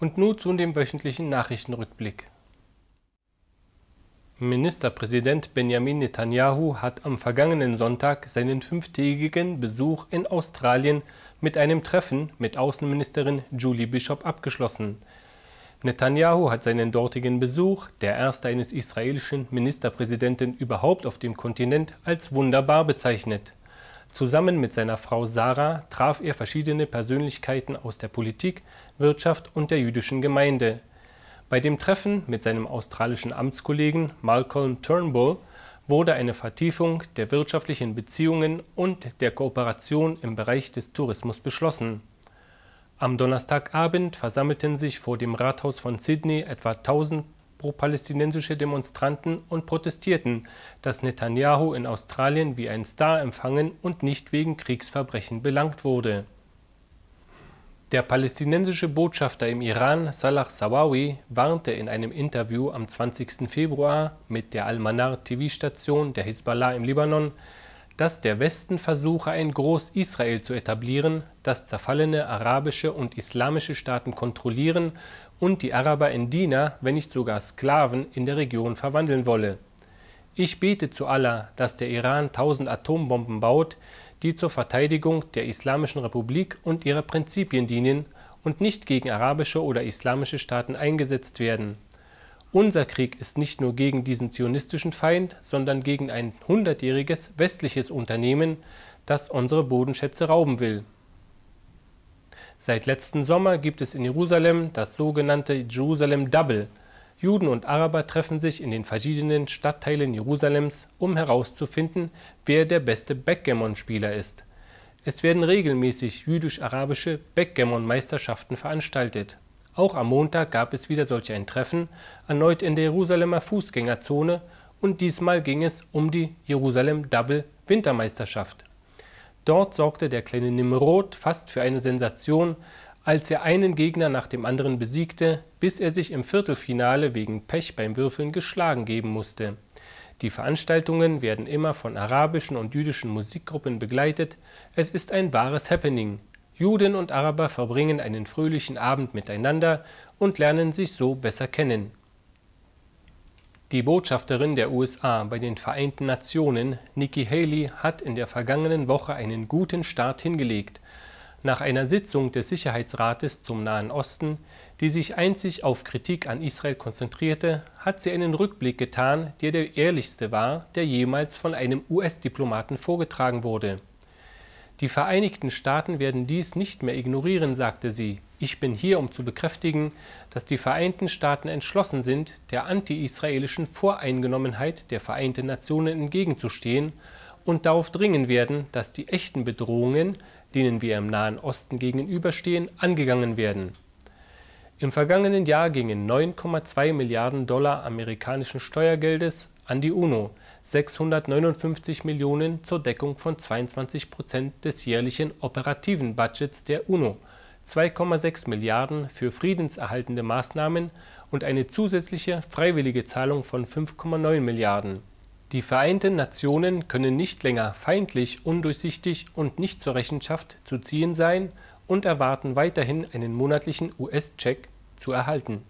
Und nun zu dem wöchentlichen Nachrichtenrückblick. Ministerpräsident Benjamin Netanyahu hat am vergangenen Sonntag seinen fünftägigen Besuch in Australien mit einem Treffen mit Außenministerin Julie Bishop abgeschlossen. Netanyahu hat seinen dortigen Besuch, der erste eines israelischen Ministerpräsidenten überhaupt auf dem Kontinent, als wunderbar bezeichnet. Zusammen mit seiner Frau Sarah traf er verschiedene Persönlichkeiten aus der Politik, Wirtschaft und der jüdischen Gemeinde. Bei dem Treffen mit seinem australischen Amtskollegen Malcolm Turnbull wurde eine Vertiefung der wirtschaftlichen Beziehungen und der Kooperation im Bereich des Tourismus beschlossen. Am Donnerstagabend versammelten sich vor dem Rathaus von Sydney etwa 1000 pro-palästinensische Demonstranten und protestierten, dass Netanyahu in Australien wie ein Star empfangen und nicht wegen Kriegsverbrechen belangt wurde. Der palästinensische Botschafter im Iran, Salah Sawawi, warnte in einem Interview am 20. Februar mit der Al-Manar TV-Station der Hisbollah im Libanon, dass der Westen versuche, ein Groß-Israel zu etablieren, das zerfallene arabische und islamische Staaten kontrollieren und die Araber in Diener, wenn nicht sogar Sklaven, in der Region verwandeln wolle. Ich bete zu Allah, dass der Iran tausend Atombomben baut, die zur Verteidigung der Islamischen Republik und ihrer Prinzipien dienen und nicht gegen arabische oder islamische Staaten eingesetzt werden. Unser Krieg ist nicht nur gegen diesen zionistischen Feind, sondern gegen ein hundertjähriges westliches Unternehmen, das unsere Bodenschätze rauben will. Seit letzten Sommer gibt es in Jerusalem das sogenannte Jerusalem Double. Juden und Araber treffen sich in den verschiedenen Stadtteilen Jerusalems, um herauszufinden, wer der beste Backgammon-Spieler ist. Es werden regelmäßig jüdisch-arabische Backgammon-Meisterschaften veranstaltet. Auch am Montag gab es wieder solch ein Treffen, erneut in der Jerusalemer Fußgängerzone, und diesmal ging es um die Jerusalem Double Wintermeisterschaft. Dort sorgte der kleine Nimrod fast für eine Sensation, als er einen Gegner nach dem anderen besiegte, bis er sich im Viertelfinale wegen Pech beim Würfeln geschlagen geben musste. Die Veranstaltungen werden immer von arabischen und jüdischen Musikgruppen begleitet. Es ist ein wahres Happening. Juden und Araber verbringen einen fröhlichen Abend miteinander und lernen sich so besser kennen. Die Botschafterin der USA bei den Vereinten Nationen, Nikki Haley, hat in der vergangenen Woche einen guten Start hingelegt. Nach einer Sitzung des Sicherheitsrates zum Nahen Osten, die sich einzig auf Kritik an Israel konzentrierte, hat sie einen Rückblick getan, der der ehrlichste war, der jemals von einem US-Diplomaten vorgetragen wurde. Die Vereinigten Staaten werden dies nicht mehr ignorieren, sagte sie. Ich bin hier, um zu bekräftigen, dass die Vereinten Staaten entschlossen sind, der anti-israelischen Voreingenommenheit der Vereinten Nationen entgegenzustehen und darauf dringen werden, dass die echten Bedrohungen, denen wir im Nahen Osten gegenüberstehen, angegangen werden. Im vergangenen Jahr gingen 9,2 Milliarden Dollar amerikanischen Steuergeldes an die UNO, 659 Millionen zur Deckung von 22 Prozent des jährlichen operativen Budgets der UNO, 2,6 Milliarden für friedenserhaltende Maßnahmen und eine zusätzliche freiwillige Zahlung von 5,9 Milliarden. Die Vereinten Nationen können nicht länger feindlich, undurchsichtig und nicht zur Rechenschaft zu ziehen sein und erwarten weiterhin einen monatlichen US-Check zu erhalten.